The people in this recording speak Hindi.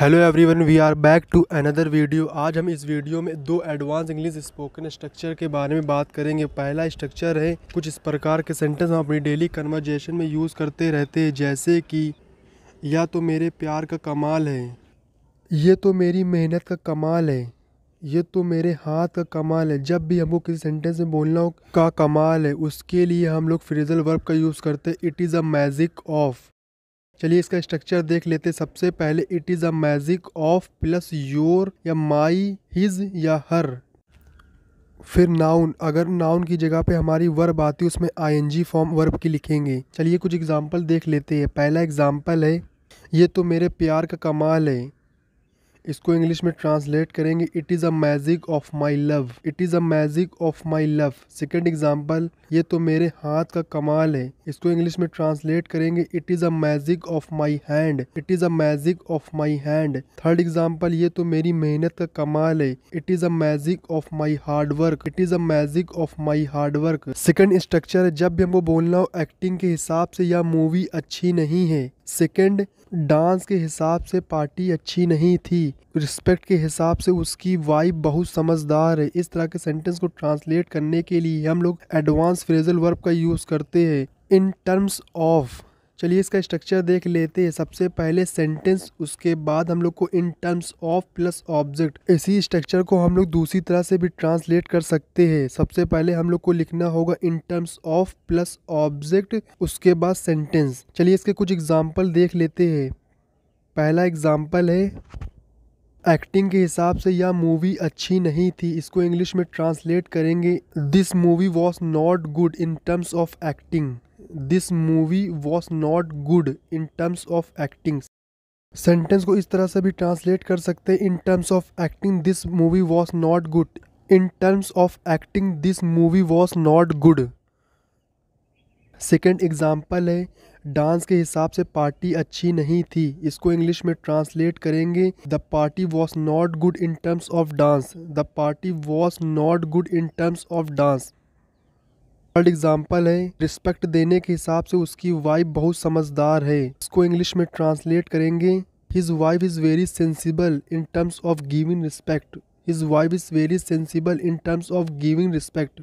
hello everyone we are back to another video आज हम इस वीडियो में दो एडवांस इंग्लिश स्पोकन स्ट्रक्चर के बारे में बात करेंगे पहला स्ट्रक्चर है कुछ इस प्रकार के सेंटेंस हम अपनी डेली कन्वर्जेशन में यूज़ करते रहते हैं जैसे कि या तो मेरे प्यार का कमाल है ये तो मेरी मेहनत का कमाल है ये तो मेरे हाथ का कमाल है जब भी हमको किसी सेंटेंस में बोलना हो का कमाल है उसके लिए हम लोग फ्रिजल वर्ब का यूज़ करते हैं it is a magic of चलिए इसका स्ट्रक्चर देख लेते सबसे पहले it is a magic of plus your या माई हिज या हर फिर नाउन अगर नाउन की जगह पे हमारी वर्ब आती है उसमें आईएनजी फॉर्म वर्ब की लिखेंगे चलिए कुछ एग्जांपल देख लेते हैं पहला एग्जांपल है ये तो मेरे प्यार का कमाल है इसको इंग्लिश में ट्रांसलेट करेंगे it is a magic of my love it is a magic of my love second example ये तो मेरे हाथ का कमाल है इसको इंग्लिश में ट्रांसलेट करेंगे it is a magic of my hand it is a magic of my hand third example ये तो मेरी मेहनत का कमाल है it is a magic of my hard work it is a magic of my hard work second structure है जब भी हमको बोलना हो एक्टिंग के हिसाब से यह मूवी अच्छी नहीं है सेकंड डांस के हिसाब से पार्टी अच्छी नहीं थी रिस्पेक्ट के हिसाब से उसकी वाइब बहुत समझदार है इस तरह के सेंटेंस को ट्रांसलेट करने के लिए हम लोग एडवांस फ्रेजल वर्ब का यूज़ करते हैं इन टर्म्स ऑफ चलिए इसका स्ट्रक्चर देख लेते हैं सबसे पहले सेंटेंस उसके बाद हम लोग को in terms of plus object इसी स्ट्रक्चर को हम लोग दूसरी तरह से भी ट्रांसलेट कर सकते हैं सबसे पहले हम लोग को लिखना होगा in terms of plus object उसके बाद सेंटेंस चलिए इसके कुछ एग्जाम्पल देख लेते हैं पहला एग्जाम्पल है एक्टिंग के हिसाब से यह मूवी अच्छी नहीं थी इसको इंग्लिश में ट्रांसलेट करेंगे this movie was not good in terms of acting this movie was not good in terms of acting sentence को इस तरह से भी ट्रांसलेट कर सकते हैं in terms of acting this movie was not good in terms of acting this movie was not good second example है डांस के हिसाब से पार्टी अच्छी नहीं थी इसको इंग्लिश में ट्रांसलेट करेंगे the party was not good in terms of dance the party was not good in terms of dance third example है रिस्पेक्ट देने के हिसाब से उसकी वाइफ बहुत समझदार है इसको इंग्लिश में ट्रांसलेट करेंगे his wife is very sensible in terms of giving respect his wife is very sensible in terms of giving respect